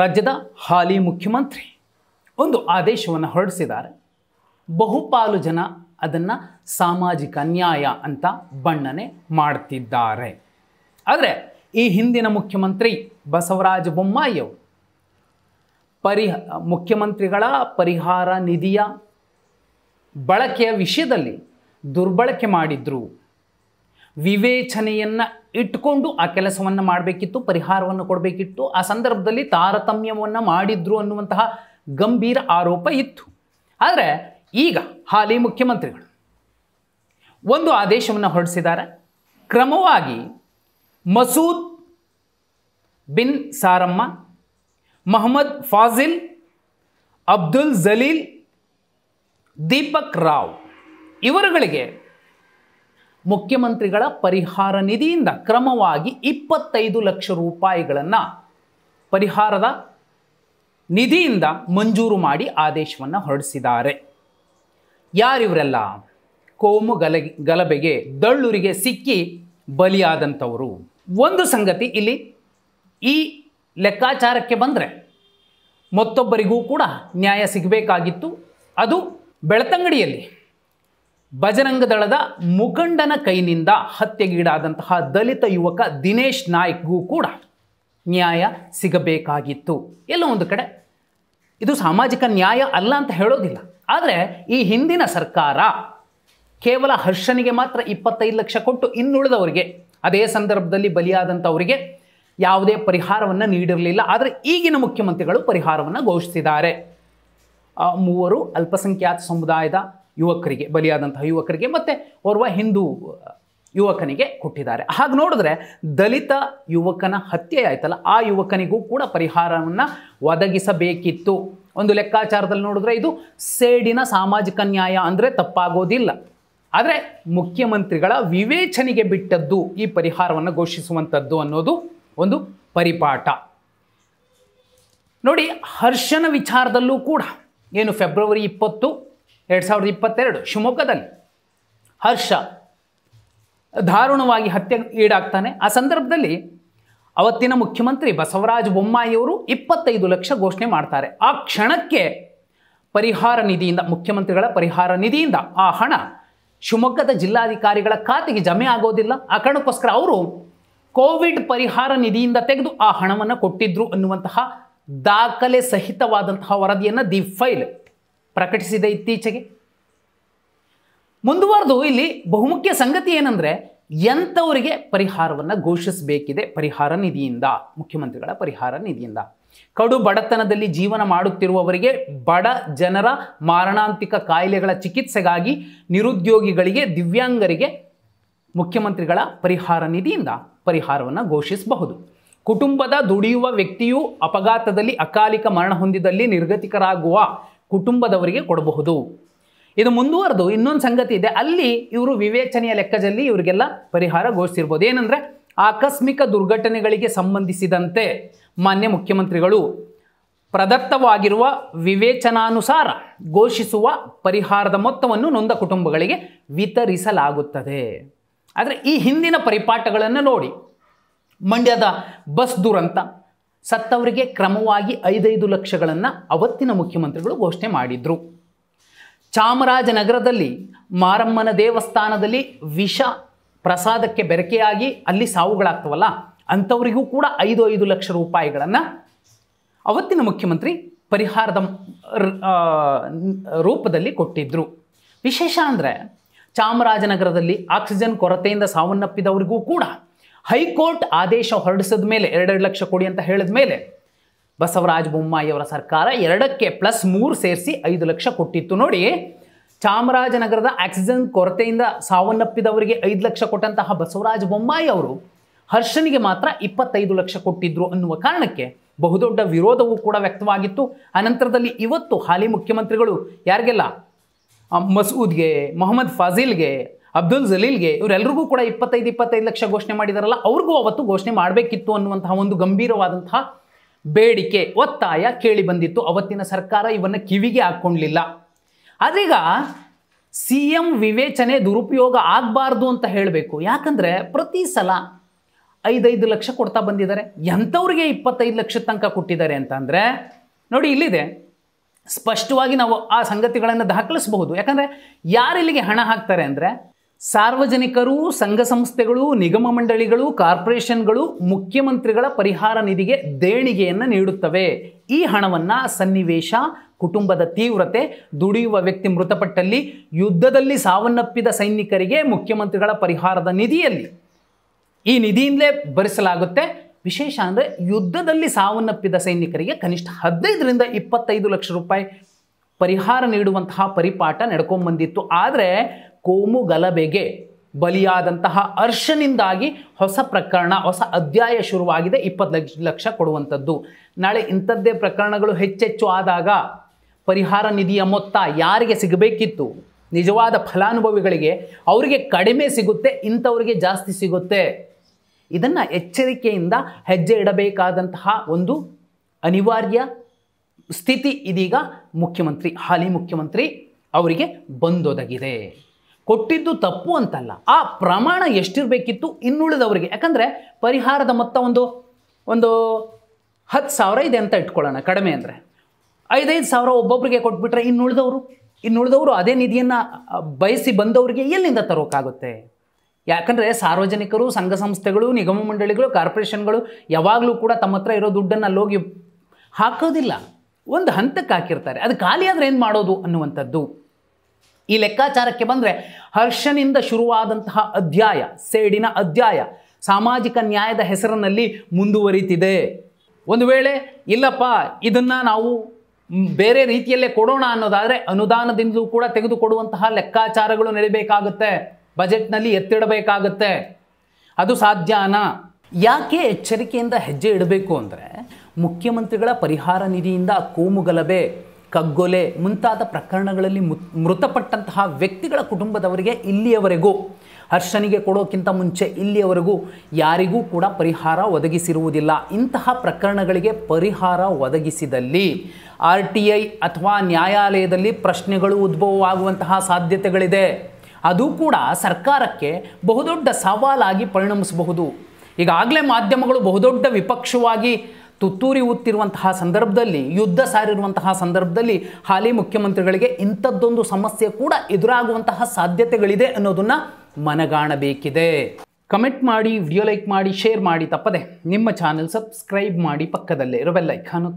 ರಾಜ್ಯದ ಹಾಲಿ ಮುಖ್ಯಮಂತ್ರಿ ಒಂದು ಆದೇಶವನ್ನು ಹೊರಡಿಸಿದ್ದಾರೆ ಬಹುಪಾಲು ಜನ ಅದನ್ನು ಸಾಮಾಜಿಕ ನ್ಯಾಯ ಅಂತ ಬಣ್ಣನೆ ಮಾಡ್ತಿದ್ದಾರೆ ಆದರೆ ಈ ಹಿಂದಿನ ಮುಖ್ಯಮಂತ್ರಿ ಬಸವರಾಜ ಬೊಮ್ಮಾಯಿಯವರು ಪರಿಹ ಮುಖ್ಯಮಂತ್ರಿಗಳ ಪರಿಹಾರ ನಿಧಿಯ ಬಳಕೆಯ ವಿಷಯದಲ್ಲಿ ದುರ್ಬಳಕೆ ಮಾಡಿದ್ರು ವಿವೇಚನೆಯನ್ನು ಇಟ್ಕೊಂಡು ಆ ಕೆಲಸವನ್ನು ಮಾಡಬೇಕಿತ್ತು ಪರಿಹಾರವನ್ನು ಕೊಡಬೇಕಿತ್ತು ಆ ಸಂದರ್ಭದಲ್ಲಿ ತಾರತಮ್ಯವನ್ನು ಮಾಡಿದ್ರು ಅನ್ನುವಂತಹ ಗಂಭೀರ ಆರೋಪ ಇತ್ತು ಆದರೆ ಈಗ ಹಾಲಿ ಮುಖ್ಯಮಂತ್ರಿಗಳು ಒಂದು ಆದೇಶವನ್ನು ಹೊರಡಿಸಿದ್ದಾರೆ ಕ್ರಮವಾಗಿ ಮಸೂದ್ ಬಿನ್ ಸಾರಮ್ಮ ಮೊಹಮ್ಮದ್ ಫಾಜಿಲ್ ಅಬ್ದುಲ್ ಜಲೀಲ್ ದೀಪಕ್ ರಾವ್ ಇವರುಗಳಿಗೆ ಮುಖ್ಯಮಂತ್ರಿಗಳ ಪರಿಹಾರ ನಿಧಿಯಿಂದ ಕ್ರಮವಾಗಿ ಇಪ್ಪತ್ತೈದು ಲಕ್ಷ ರೂಪಾಯಿಗಳನ್ನು ಪರಿಹಾರದ ನಿಧಿಯಿಂದ ಮಂಜೂರು ಮಾಡಿ ಆದೇಶವನ್ನು ಹೊರಡಿಸಿದ್ದಾರೆ ಯಾರಿವರೆಲ್ಲ ಕೋಮು ಗಲ ಗಲಭೆಗೆ ದಳ್ಳುರಿಗೆ ಸಿಕ್ಕಿ ಬಲಿಯಾದಂಥವರು ಒಂದು ಸಂಗತಿ ಇಲ್ಲಿ ಈ ಲೆಕ್ಕಾಚಾರಕ್ಕೆ ಬಂದರೆ ಮತ್ತೊಬ್ಬರಿಗೂ ಕೂಡ ನ್ಯಾಯ ಸಿಗಬೇಕಾಗಿತ್ತು ಅದು ಬೆಳತಂಗಡಿಯಲ್ಲಿ ಬಜರಂಗ ದಳದ ಮುಖಂಡನ ಕೈನಿಂದ ಹತ್ಯೆಗೀಡಾದಂತಹ ದಲಿತ ಯುವಕ ದಿನೇಶ್ ನಾಯ್ಕ್ಗೂ ಕೂಡ ನ್ಯಾಯ ಸಿಗಬೇಕಾಗಿತ್ತು ಎಲ್ಲೋ ಒಂದು ಕಡೆ ಇದು ಸಾಮಾಜಿಕ ನ್ಯಾಯ ಅಲ್ಲ ಅಂತ ಹೇಳೋದಿಲ್ಲ ಆದರೆ ಈ ಹಿಂದಿನ ಸರ್ಕಾರ ಕೇವಲ ಹರ್ಷನಿಗೆ ಮಾತ್ರ ಇಪ್ಪತ್ತೈದು ಲಕ್ಷ ಕೊಟ್ಟು ಇನ್ನುಳಿದವರಿಗೆ ಅದೇ ಸಂದರ್ಭದಲ್ಲಿ ಬಲಿಯಾದಂಥವರಿಗೆ ಯಾವುದೇ ಪರಿಹಾರವನ್ನು ನೀಡಿರಲಿಲ್ಲ ಆದರೆ ಈಗಿನ ಮುಖ್ಯಮಂತ್ರಿಗಳು ಪರಿಹಾರವನ್ನು ಘೋಷಿಸಿದ್ದಾರೆ ಮೂವರು ಅಲ್ಪಸಂಖ್ಯಾತ ಸಮುದಾಯದ ಯುವಕರಿಗೆ ಬಲಿಯಾದಂತಹ ಯುವಕರಿಗೆ ಮತ್ತು ಓರ್ವ ಹಿಂದೂ ಯುವಕನಿಗೆ ಕೊಟ್ಟಿದ್ದಾರೆ ಹಾಗೆ ನೋಡಿದ್ರೆ ದಲಿತ ಯುವಕನ ಹತ್ಯೆ ಆಯ್ತಲ್ಲ ಆ ಯುವಕನಿಗೂ ಕೂಡ ಪರಿಹಾರವನ್ನು ಒದಗಿಸಬೇಕಿತ್ತು ಒಂದು ಲೆಕ್ಕಾಚಾರದಲ್ಲಿ ನೋಡಿದ್ರೆ ಇದು ಸೇಡಿನ ಸಾಮಾಜಿಕ ನ್ಯಾಯ ಅಂದರೆ ತಪ್ಪಾಗೋದಿಲ್ಲ ಆದರೆ ಮುಖ್ಯಮಂತ್ರಿಗಳ ವಿವೇಚನೆಗೆ ಬಿಟ್ಟದ್ದು ಈ ಪರಿಹಾರವನ್ನು ಘೋಷಿಸುವಂಥದ್ದು ಅನ್ನೋದು ಒಂದು ಪರಿಪಾಠ ನೋಡಿ ಹರ್ಷನ ವಿಚಾರದಲ್ಲೂ ಕೂಡ ಏನು ಫೆಬ್ರವರಿ ಇಪ್ಪತ್ತು ಎರಡು ಸಾವಿರದ ಇಪ್ಪತ್ತೆರಡು ಶಿವಮೊಗ್ಗದಲ್ಲಿ ಹರ್ಷ ದಾರುಣವಾಗಿ ಹತ್ಯೆ ಈಡಾಗ್ತಾನೆ ಆ ಸಂದರ್ಭದಲ್ಲಿ ಅವತ್ತಿನ ಮುಖ್ಯಮಂತ್ರಿ ಬಸವರಾಜ ಬೊಮ್ಮಾಯಿಯವರು ಇಪ್ಪತ್ತೈದು ಲಕ್ಷ ಘೋಷಣೆ ಮಾಡ್ತಾರೆ ಆ ಕ್ಷಣಕ್ಕೆ ಪರಿಹಾರ ನಿಧಿಯಿಂದ ಮುಖ್ಯಮಂತ್ರಿಗಳ ಪರಿಹಾರ ನಿಧಿಯಿಂದ ಆ ಹಣ ಶಿವಮೊಗ್ಗದ ಜಿಲ್ಲಾಧಿಕಾರಿಗಳ ಖಾತೆಗೆ ಜಮೆ ಆಗೋದಿಲ್ಲ ಆ ಕಾರಣಕ್ಕೋಸ್ಕರ ಅವರು ಕೋವಿಡ್ ಪರಿಹಾರ ನಿಧಿಯಿಂದ ತೆಗೆದು ಆ ಹಣವನ್ನು ಕೊಟ್ಟಿದ್ರು ಅನ್ನುವಂತಹ ದಾಖಲೆ ಸಹಿತವಾದಂತಹ ವರದಿಯನ್ನು ದಿ ಫೈಲ್ ಪ್ರಕಟಿಸಿದೆ ಇತ್ತೀಚೆಗೆ ಮುಂದುವರೆದು ಇಲ್ಲಿ ಬಹುಮುಖ್ಯ ಸಂಗತಿ ಏನಂದರೆ ಎಂಥವರಿಗೆ ಪರಿಹಾರವನ್ನು ಘೋಷಿಸಬೇಕಿದೆ ಪರಿಹಾರ ನಿಧಿಯಿಂದ ಮುಖ್ಯಮಂತ್ರಿಗಳ ಪರಿಹಾರ ನಿಧಿಯಿಂದ ಕಡು ಬಡತನದಲ್ಲಿ ಜೀವನ ಮಾಡುತ್ತಿರುವವರಿಗೆ ಬಡ ಜನರ ಮಾರಣಾಂತಿಕ ಕಾಯಿಲೆಗಳ ಚಿಕಿತ್ಸೆಗಾಗಿ ನಿರುದ್ಯೋಗಿಗಳಿಗೆ ದಿವ್ಯಾಂಗರಿಗೆ ಮುಖ್ಯಮಂತ್ರಿಗಳ ಪರಿಹಾರ ನಿಧಿಯಿಂದ ಪರಿಹಾರವನ್ನು ಘೋಷಿಸಬಹುದು ಕುಟುಂಬದ ದುಡಿಯುವ ವ್ಯಕ್ತಿಯು ಅಪಘಾತದಲ್ಲಿ ಅಕಾಲಿಕ ಮರಣ ಹೊಂದಿದಲ್ಲಿ ನಿರ್ಗತಿಕರಾಗುವ ಕುಟುಂಬದವರಿಗೆ ಕೊಡಬಹುದು ಇದು ಮುಂದುವರೆದು ಇನ್ನೊಂದು ಸಂಗತಿ ಇದೆ ಅಲ್ಲಿ ಇವರು ವಿವೇಚನೆಯ ಲೆಕ್ಕದಲ್ಲಿ ಇವರಿಗೆಲ್ಲ ಪರಿಹಾರ ಘೋಷಿಸಿರ್ಬೋದು ಏನಂದರೆ ಆಕಸ್ಮಿಕ ದುರ್ಘಟನೆಗಳಿಗೆ ಸಂಬಂಧಿಸಿದಂತೆ ಮಾನ್ಯ ಮುಖ್ಯಮಂತ್ರಿಗಳು ಪ್ರದತ್ತವಾಗಿರುವ ವಿವೇಚನಾನುಸಾರ ಘೋಷಿಸುವ ಪರಿಹಾರದ ಮೊತ್ತವನ್ನು ನೊಂದ ಕುಟುಂಬಗಳಿಗೆ ವಿತರಿಸಲಾಗುತ್ತದೆ ಆದರೆ ಈ ಹಿಂದಿನ ಪರಿಪಾಠಗಳನ್ನು ನೋಡಿ ಮಂಡ್ಯದ ಬಸ್ ದುರಂತ ಸತ್ತವರಿಗೆ ಕ್ರಮವಾಗಿ ಐದೈದು ಲಕ್ಷಗಳನ್ನು ಅವತ್ತಿನ ಮುಖ್ಯಮಂತ್ರಿಗಳು ಘೋಷಣೆ ಮಾಡಿದರು ಚಾಮರಾಜನಗರದಲ್ಲಿ ಮಾರಮ್ಮನ ದೇವಸ್ಥಾನದಲ್ಲಿ ವಿಷ ಪ್ರಸಾದಕ್ಕೆ ಬೆರಕೆಯಾಗಿ ಅಲ್ಲಿ ಸಾವುಗಳಾಗ್ತವಲ್ಲ ಅಂಥವರಿಗೂ ಕೂಡ ಐದು ಐದು ಲಕ್ಷ ರೂಪಾಯಿಗಳನ್ನು ಅವತ್ತಿನ ಮುಖ್ಯಮಂತ್ರಿ ಪರಿಹಾರದ ರೂಪದಲ್ಲಿ ಕೊಟ್ಟಿದ್ದರು ವಿಶೇಷ ಅಂದರೆ ಚಾಮರಾಜನಗರದಲ್ಲಿ ಆಕ್ಸಿಜನ್ ಕೊರತೆಯಿಂದ ಸಾವನ್ನಪ್ಪಿದವರಿಗೂ ಕೂಡ ಹೈಕೋರ್ಟ್ ಆದೇಶ ಹೊರಡಿಸಿದ ಮೇಲೆ ಎರಡೆರಡು ಲಕ್ಷ ಕೊಡಿ ಅಂತ ಹೇಳಿದ ಮೇಲೆ ಬಸವರಾಜ ಬೊಮ್ಮಾಯಿಯವರ ಸರ್ಕಾರ ಎರಡಕ್ಕೆ ಪ್ಲಸ್ ಮೂರು ಸೇರಿಸಿ ಐದು ಲಕ್ಷ ಕೊಟ್ಟಿತ್ತು ನೋಡಿ ಚಾಮರಾಜನಗರದ ಆಕ್ಸಿಜನ್ ಕೊರತೆಯಿಂದ ಸಾವನ್ನಪ್ಪಿದವರಿಗೆ ಐದು ಲಕ್ಷ ಕೊಟ್ಟಂತಹ ಬಸವರಾಜ ಬೊಮ್ಮಾಯಿ ಅವರು ಹರ್ಷನಿಗೆ ಮಾತ್ರ ಇಪ್ಪತ್ತೈದು ಲಕ್ಷ ಕೊಟ್ಟಿದ್ರು ಅನ್ನುವ ಕಾರಣಕ್ಕೆ ಬಹುದೊಡ್ಡ ವಿರೋಧವೂ ಕೂಡ ವ್ಯಕ್ತವಾಗಿತ್ತು ಅನಂತರದಲ್ಲಿ ಇವತ್ತು ಹಾಲಿ ಮುಖ್ಯಮಂತ್ರಿಗಳು ಯಾರಿಗೆಲ್ಲ ಮಸೂದ್ಗೆ ಮೊಹಮ್ಮದ್ ಫಾಜಿಲ್ಗೆ ಅಬ್ದುಲ್ ಜಲೀಲ್ಗೆ ಇವರೆಲ್ಲರಿಗೂ ಕೂಡ ಇಪ್ಪತ್ತೈದು ಇಪ್ಪತ್ತೈದು ಲಕ್ಷ ಘೋಷಣೆ ಮಾಡಿದಾರಲ್ಲ ಅವ್ರಿಗೂ ಅವತ್ತು ಘೋಷಣೆ ಮಾಡಬೇಕಿತ್ತು ಅನ್ನುವಂತಹ ಒಂದು ಗಂಭೀರವಾದಂತಹ ಬೇಡಿಕೆ ಒತ್ತಾಯ ಕೇಳಿ ಬಂದಿತ್ತು ಅವತ್ತಿನ ಸರ್ಕಾರ ಇವನ್ನು ಕಿವಿಗೆ ಹಾಕ್ಕೊಂಡಿಲ್ಲ ಆದ್ರೀಗ ಸಿ ಎಂ ವಿವೇಚನೆ ದುರುಪಯೋಗ ಆಗಬಾರ್ದು ಅಂತ ಹೇಳಬೇಕು ಯಾಕಂದರೆ ಪ್ರತಿ ಸಲ ಐದೈದು ಲಕ್ಷ ಕೊಡ್ತಾ ಬಂದಿದ್ದಾರೆ ಎಂಥವ್ರಿಗೆ ಇಪ್ಪತ್ತೈದು ಲಕ್ಷ ತನಕ ಕೊಟ್ಟಿದ್ದಾರೆ ಅಂತಂದರೆ ನೋಡಿ ಇಲ್ಲಿದೆ ಸ್ಪಷ್ಟವಾಗಿ ನಾವು ಆ ಸಂಗತಿಗಳನ್ನು ದಾಖಲಿಸಬಹುದು ಯಾಕಂದರೆ ಯಾರು ಇಲ್ಲಿಗೆ ಹಣ ಹಾಕ್ತಾರೆ ಅಂದರೆ ಸಾರ್ವಜನಿಕರು ಸಂಘ ಸಂಸ್ಥೆಗಳು ನಿಗಮ ಮಂಡಳಿಗಳು ಕಾರ್ಪೊರೇಷನ್ಗಳು ಮುಖ್ಯಮಂತ್ರಿಗಳ ಪರಿಹಾರ ನಿಧಿಗೆ ದೇಣಿಗೆಯನ್ನು ನೀಡುತ್ತವೆ ಈ ಹಣವನ್ನು ಸನ್ನಿವೇಶ ಕುಟುಂಬದ ತೀವ್ರತೆ ದುಡಿಯುವ ವ್ಯಕ್ತಿ ಮೃತಪಟ್ಟಲ್ಲಿ ಯುದ್ಧದಲ್ಲಿ ಸಾವನ್ನಪ್ಪಿದ ಸೈನಿಕರಿಗೆ ಮುಖ್ಯಮಂತ್ರಿಗಳ ಪರಿಹಾರದ ನಿಧಿಯಲ್ಲಿ ಈ ನಿಧಿಯಿಂದಲೇ ಭರಿಸಲಾಗುತ್ತೆ ವಿಶೇಷ ಅಂದರೆ ಯುದ್ಧದಲ್ಲಿ ಸಾವನ್ನಪ್ಪಿದ ಸೈನಿಕರಿಗೆ ಕನಿಷ್ಠ ಹದಿನೈದರಿಂದ ಇಪ್ಪತ್ತೈದು ಲಕ್ಷ ರೂಪಾಯಿ ಪರಿಹಾರ ನೀಡುವಂತಹ ಪರಿಪಾಠ ಬಂದಿತ್ತು ಆದರೆ ಕೋಮು ಗಲಭೆಗೆ ಬಲಿಯಾದಂತಹ ಅರ್ಷನಿಂದಾಗಿ ಹೊಸ ಪ್ರಕರಣ ಹೊಸ ಅಧ್ಯಾಯ ಶುರುವಾಗಿದೆ ಇಪ್ಪತ್ತು ಲಕ್ಷ ಲಕ್ಷ ಕೊಡುವಂಥದ್ದು ನಾಳೆ ಇಂಥದ್ದೇ ಪ್ರಕರಣಗಳು ಹೆಚ್ಚೆಚ್ಚು ಆದಾಗ ಪರಿಹಾರ ನಿಧಿಯ ಮೊತ್ತ ಯಾರಿಗೆ ಸಿಗಬೇಕಿತ್ತು ನಿಜವಾದ ಫಲಾನುಭವಿಗಳಿಗೆ ಅವರಿಗೆ ಕಡಿಮೆ ಸಿಗುತ್ತೆ ಇಂಥವರಿಗೆ ಜಾಸ್ತಿ ಸಿಗುತ್ತೆ ಇದನ್ನು ಎಚ್ಚರಿಕೆಯಿಂದ ಹೆಜ್ಜೆ ಇಡಬೇಕಾದಂತಹ ಒಂದು ಅನಿವಾರ್ಯ ಸ್ಥಿತಿ ಇದೀಗ ಮುಖ್ಯಮಂತ್ರಿ ಹಾಲಿ ಮುಖ್ಯಮಂತ್ರಿ ಅವರಿಗೆ ಬಂದೊದಗಿದೆ ಕೊಟ್ಟಿದ್ದು ತಪ್ಪು ಅಂತಲ್ಲ ಆ ಪ್ರಮಾಣ ಎಷ್ಟಿರಬೇಕಿತ್ತು ಇನ್ನುಳಿದವರಿಗೆ ಯಾಕಂದರೆ ಪರಿಹಾರದ ಮೊತ್ತ ಒಂದು ಒಂದು ಹತ್ತು ಸಾವಿರ ಇದೆ ಅಂತ ಇಟ್ಕೊಳ್ಳೋಣ ಕಡಿಮೆ ಅಂದರೆ ಐದೈದು ಸಾವಿರ ಒಬ್ಬೊಬ್ಬರಿಗೆ ಕೊಟ್ಬಿಟ್ರೆ ಇನ್ನುಳಿದವರು ಇನ್ನುಳಿದವರು ಅದೇ ನಿಧಿಯನ್ನು ಬಯಸಿ ಬಂದವರಿಗೆ ಎಲ್ಲಿಂದ ತರೋಕ್ಕಾಗುತ್ತೆ ಯಾಕಂದರೆ ಸಾರ್ವಜನಿಕರು ಸಂಘ ಸಂಸ್ಥೆಗಳು ನಿಗಮ ಮಂಡಳಿಗಳು ಕಾರ್ಪೊರೇಷನ್ಗಳು ಯಾವಾಗಲೂ ಕೂಡ ತಮ್ಮ ಹತ್ರ ಇರೋ ದುಡ್ಡನ್ನು ಅಲ್ಲೋಗಿ ಹಾಕೋದಿಲ್ಲ ಒಂದು ಹಂತಕ್ಕೆ ಹಾಕಿರ್ತಾರೆ ಅದು ಖಾಲಿ ಆದರೆ ಏನು ಮಾಡೋದು ಅನ್ನುವಂಥದ್ದು ಈ ಲೆಕ್ಕಾಚಾರಕ್ಕೆ ಬಂದರೆ ಹರ್ಷನಿಂದ ಶುರುವಾದಂತಹ ಅಧ್ಯಾಯ ಸೇಡಿನ ಅಧ್ಯಾಯ ಸಾಮಾಜಿಕ ನ್ಯಾಯದ ಹೆಸರಿನಲ್ಲಿ ಮುಂದುವರಿತಿದೆ ಒಂದು ವೇಳೆ ಇಲ್ಲಪ್ಪ ಇದನ್ನು ನಾವು ಬೇರೆ ರೀತಿಯಲ್ಲೇ ಕೊಡೋಣ ಅನ್ನೋದಾದರೆ ಅನುದಾನದಿಂದಲೂ ಕೂಡ ತೆಗೆದುಕೊಡುವಂತಹ ಲೆಕ್ಕಾಚಾರಗಳು ನಡೀಬೇಕಾಗುತ್ತೆ ಬಜೆಟ್ನಲ್ಲಿ ಎತ್ತಿಡಬೇಕಾಗತ್ತೆ ಅದು ಸಾಧ್ಯನಾ ಯಾಕೆ ಎಚ್ಚರಿಕೆಯಿಂದ ಹೆಜ್ಜೆ ಇಡಬೇಕು ಅಂದರೆ ಮುಖ್ಯಮಂತ್ರಿಗಳ ಪರಿಹಾರ ನಿಧಿಯಿಂದ ಕೋಮು ಕಗ್ಗೊಲೆ ಮುಂತಾದ ಪ್ರಕರಣಗಳಲ್ಲಿ ಮೃತಪಟ್ಟಂತಹ ವ್ಯಕ್ತಿಗಳ ಕುಟುಂಬದವರಿಗೆ ಇಲ್ಲಿಯವರೆಗೂ ಹರ್ಷನಿಗೆ ಕೊಡೋಕ್ಕಿಂತ ಮುಂಚೆ ಇಲ್ಲಿಯವರೆಗೂ ಯಾರಿಗೂ ಕೂಡ ಪರಿಹಾರ ಒದಗಿಸಿರುವುದಿಲ್ಲ ಇಂತಹ ಪ್ರಕರಣಗಳಿಗೆ ಪರಿಹಾರ ಒದಗಿಸಿದಲ್ಲಿ ಆರ್ ಟಿ ಐ ಅಥವಾ ನ್ಯಾಯಾಲಯದಲ್ಲಿ ಪ್ರಶ್ನೆಗಳು ಉದ್ಭವವಾಗುವಂತಹ ಸಾಧ್ಯತೆಗಳಿದೆ ಅದು ಕೂಡ ಸರ್ಕಾರಕ್ಕೆ ಬಹುದೊಡ್ಡ ಸವಾಲಾಗಿ ಪರಿಣಮಿಸಬಹುದು ಈಗಾಗಲೇ ಮಾಧ್ಯಮಗಳು ಬಹುದೊಡ್ಡ ವಿಪಕ್ಷವಾಗಿ ತುತ್ತೂರಿ ಊತ್ತಿರುವಂತಹ ಸಂದರ್ಭದಲ್ಲಿ ಯುದ್ಧ ಸಾರಿರುವಂತಹ ಸಂದರ್ಭದಲ್ಲಿ ಹಾಲಿ ಮುಖ್ಯಮಂತ್ರಿಗಳಿಗೆ ಇಂಥದ್ದೊಂದು ಸಮಸ್ಯೆ ಕೂಡ ಎದುರಾಗುವಂತಹ ಸಾಧ್ಯತೆಗಳಿದೆ ಅನ್ನೋದನ್ನು ಮನಗಾಣಬೇಕಿದೆ ಕಮೆಂಟ್ ಮಾಡಿ ವಿಡಿಯೋ ಲೈಕ್ ಮಾಡಿ ಶೇರ್ ಮಾಡಿ ತಪ್ಪದೆ ನಿಮ್ಮ ಚಾನಲ್ ಸಬ್ಸ್ಕ್ರೈಬ್ ಮಾಡಿ ಪಕ್ಕದಲ್ಲೇ ಇರೋ ಬೆಲ್ಲೈಕಾನ್